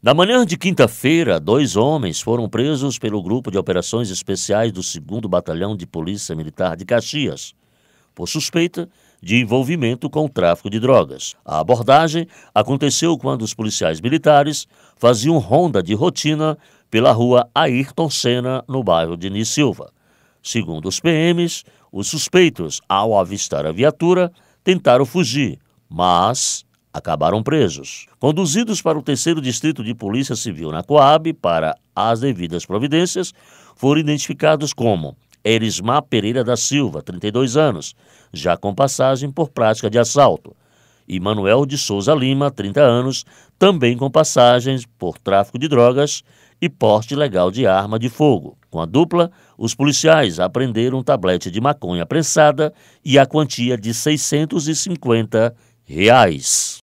Na manhã de quinta-feira, dois homens foram presos pelo Grupo de Operações Especiais do 2 Batalhão de Polícia Militar de Caxias, por suspeita de envolvimento com o tráfico de drogas. A abordagem aconteceu quando os policiais militares faziam ronda de rotina pela rua Ayrton Senna, no bairro de Silva. Segundo os PMs, os suspeitos, ao avistar a viatura, tentaram fugir, mas acabaram presos, conduzidos para o terceiro distrito de polícia civil na Coab para as devidas providências, foram identificados como Erismar Pereira da Silva, 32 anos, já com passagem por prática de assalto, e Manuel de Souza Lima, 30 anos, também com passagens por tráfico de drogas e porte ilegal de arma de fogo. Com a dupla, os policiais apreenderam um tablete de maconha prensada e a quantia de 650 reais.